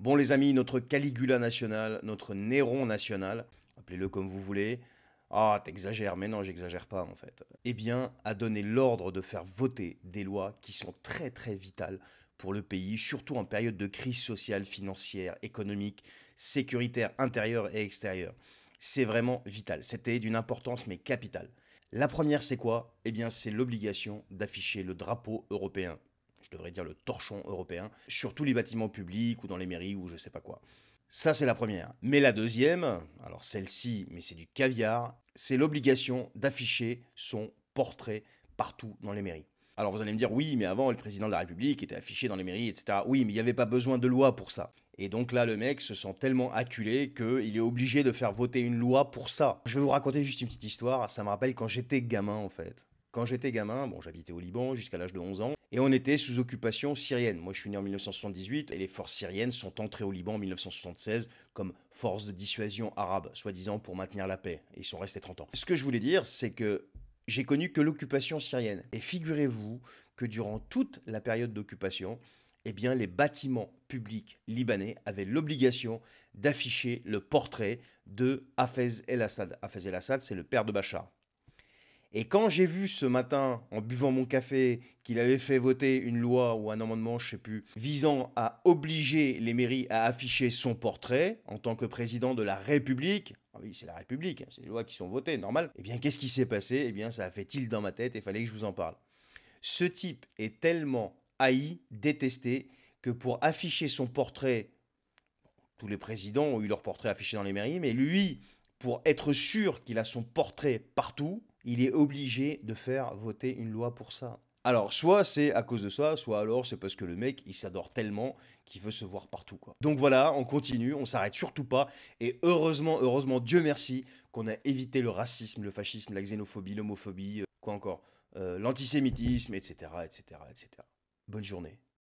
Bon les amis, notre Caligula national, notre Néron national, appelez-le comme vous voulez, ah, t'exagères, mais non, j'exagère pas en fait. Eh bien, a donné l'ordre de faire voter des lois qui sont très très vitales pour le pays, surtout en période de crise sociale, financière, économique, sécuritaire, intérieure et extérieure. C'est vraiment vital. C'était d'une importance mais capitale. La première, c'est quoi Eh bien, c'est l'obligation d'afficher le drapeau européen je devrais dire le torchon européen, sur tous les bâtiments publics ou dans les mairies ou je sais pas quoi. Ça, c'est la première. Mais la deuxième, alors celle-ci, mais c'est du caviar, c'est l'obligation d'afficher son portrait partout dans les mairies. Alors vous allez me dire, oui, mais avant, le président de la République était affiché dans les mairies, etc. Oui, mais il n'y avait pas besoin de loi pour ça. Et donc là, le mec se sent tellement acculé qu'il est obligé de faire voter une loi pour ça. Je vais vous raconter juste une petite histoire. Ça me rappelle quand j'étais gamin, en fait. Quand j'étais gamin, bon, j'habitais au Liban jusqu'à l'âge de 11 ans, et on était sous occupation syrienne. Moi, je suis né en 1978 et les forces syriennes sont entrées au Liban en 1976 comme force de dissuasion arabe, soi-disant pour maintenir la paix. Et ils sont restés 30 ans. Ce que je voulais dire, c'est que j'ai connu que l'occupation syrienne. Et figurez-vous que durant toute la période d'occupation, eh bien, les bâtiments publics libanais avaient l'obligation d'afficher le portrait de Hafez el-Assad. Hafez el-Assad, c'est le père de Bachar. Et quand j'ai vu ce matin, en buvant mon café, qu'il avait fait voter une loi ou un amendement, je sais plus, visant à obliger les mairies à afficher son portrait en tant que président de la République, ah oui, c'est la République, hein, c'est les lois qui sont votées, normal. Eh bien, qu'est-ce qui s'est passé Eh bien, ça a fait il dans ma tête et fallait que je vous en parle. Ce type est tellement haï, détesté, que pour afficher son portrait, tous les présidents ont eu leur portrait affiché dans les mairies, mais lui, pour être sûr qu'il a son portrait partout, il est obligé de faire voter une loi pour ça. Alors, soit c'est à cause de ça, soit alors c'est parce que le mec, il s'adore tellement qu'il veut se voir partout, quoi. Donc voilà, on continue, on s'arrête surtout pas, et heureusement, heureusement, Dieu merci, qu'on a évité le racisme, le fascisme, la xénophobie, l'homophobie, euh, quoi encore, euh, l'antisémitisme, etc., etc., etc. Bonne journée.